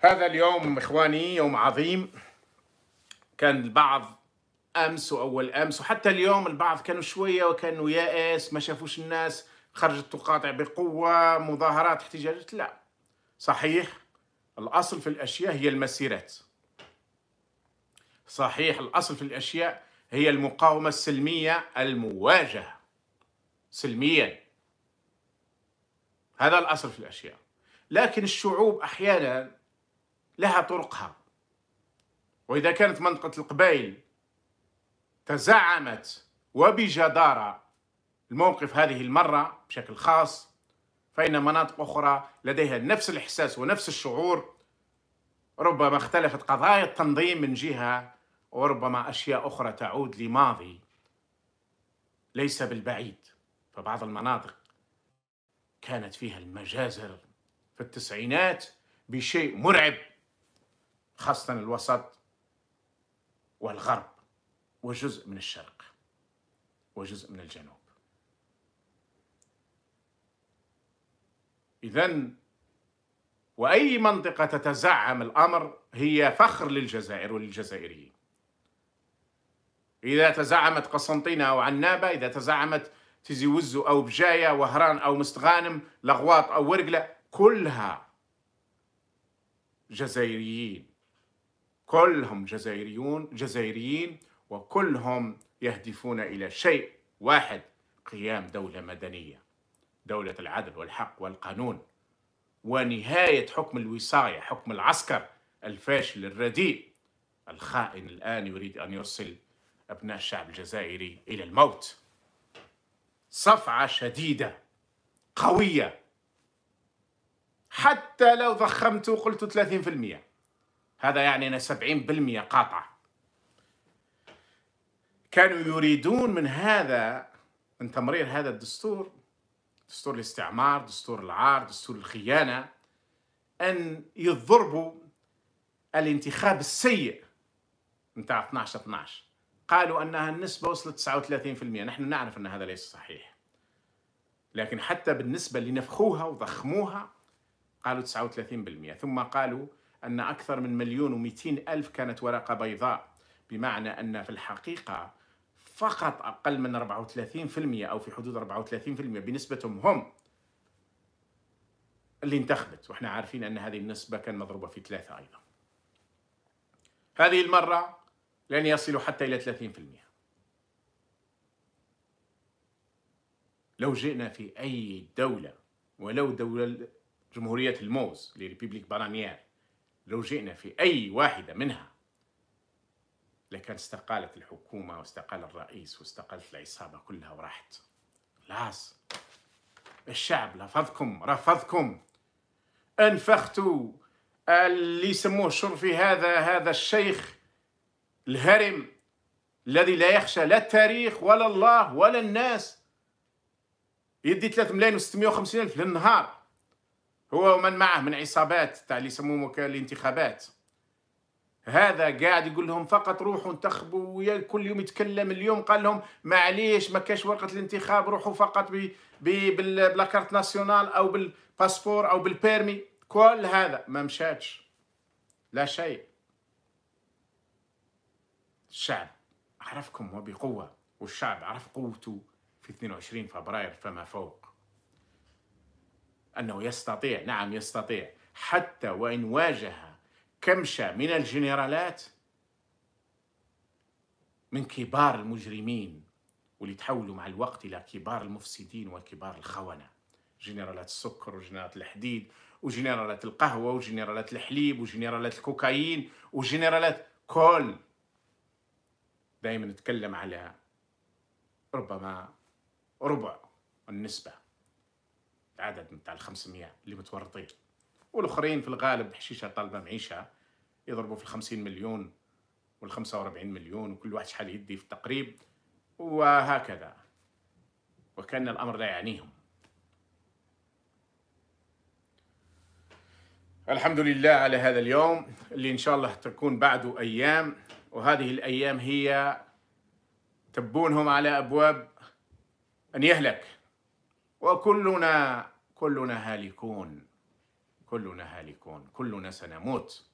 هذا اليوم إخواني يوم عظيم كان البعض أمس وأول أمس وحتى اليوم البعض كانوا شوية وكانوا يائس ما شافوش الناس خرجت تقاطع بقوة مظاهرات احتجاجات لا صحيح الأصل في الأشياء هي المسيرات صحيح الأصل في الأشياء هي المقاومة السلمية المواجهة سلميا هذا الأصل في الأشياء لكن الشعوب أحيانا لها طرقها وإذا كانت منطقة القبائل تزعمت وبجدارة الموقف هذه المرة بشكل خاص فإن مناطق أخرى لديها نفس الإحساس ونفس الشعور ربما اختلفت قضايا التنظيم من جهة وربما أشياء أخرى تعود لماضي ليس بالبعيد فبعض المناطق كانت فيها المجازر في التسعينات بشيء مرعب خاصة الوسط والغرب وجزء من الشرق وجزء من الجنوب إذا وأي منطقة تتزعم الأمر هي فخر للجزائر وللجزائريين إذا تزعمت قسنطينة أو عنابة إذا تزعمت تيزي وزو أو بجاية وهران أو مستغانم لغواط أو ورقلة كلها جزائريين كلهم جزائريون جزائريين وكلهم يهدفون إلى شيء واحد قيام دولة مدنية دولة العدل والحق والقانون ونهاية حكم الوصاية حكم العسكر الفاشل الرديء الخائن الآن يريد أن يوصل أبناء الشعب الجزائري إلى الموت صفعة شديدة قوية حتى لو ضخمت قلت 30% هذا يعني أن 70% قاطعة كانوا يريدون من هذا من تمرير هذا الدستور دستور الاستعمار دستور العار دستور الخيانة أن يضربوا الانتخاب السيء نتاع 12 12 قالوا أنها النسبة وصلت 39% نحن نعرف أن هذا ليس صحيح لكن حتى بالنسبة اللي نفخوها وضخموها قالوا 39% ثم قالوا أن أكثر من مليون ومئتين ألف كانت ورقة بيضاء بمعنى أن في الحقيقة فقط أقل من 34% أو في حدود 34% بنسبتهم هم اللي انتخبت وإحنا عارفين أن هذه النسبة كان مضروبة في ثلاثة أيضا هذه المرة لن يصلوا حتى إلى 30% لو جئنا في أي دولة ولو دولة جمهورية الموز لريبيبليك بانانيير لو جئنا في أي واحدة منها لكان استقالت الحكومة واستقال الرئيس واستقالت العصابة كلها وراحت خلاص الشعب رفضكم رفضكم انفختوا اللي يسموه الشرفي هذا هذا الشيخ الهرم الذي لا يخشى لا التاريخ ولا الله ولا الناس يدي 3 ملايين و 650 الف للنهار هو ومن معه من عصابات تاع اللي يسموهم وكاله الانتخابات هذا قاعد يقول لهم فقط روحوا انتخبوا كل يوم يتكلم اليوم قال لهم معليش ما كاش ورقه الانتخاب روحوا فقط بالكارت ناسيونال او بالباسبور او بالبيرمي كل هذا ما مشاتش لا شيء الشعب عرفكم وبقوه والشعب عرف قوته في 22 فبراير فما فوق أنه يستطيع نعم يستطيع حتى وإن واجه كمشة من الجنرالات من كبار المجرمين واللي تحولوا مع الوقت إلى كبار المفسدين وكبار الخونة جنرالات السكر وجنرالات الحديد وجنرالات القهوة وجنرالات الحليب وجنرالات الكوكايين وجنرالات كل دائما نتكلم على ربما ربع النسبة عدد نتاع ال 500 اللي متورطين والاخرين في الغالب حشيشه طالبه معيشه يضربوا في ال 50 مليون وال 45 مليون وكل واحد شحال يدي في التقريب وهكذا وكان الامر لا يعنيهم الحمد لله على هذا اليوم اللي ان شاء الله تكون بعده ايام وهذه الايام هي تبونهم على ابواب ان يهلك وكلنا كلنا هالكون كلنا هالكون كلنا سنموت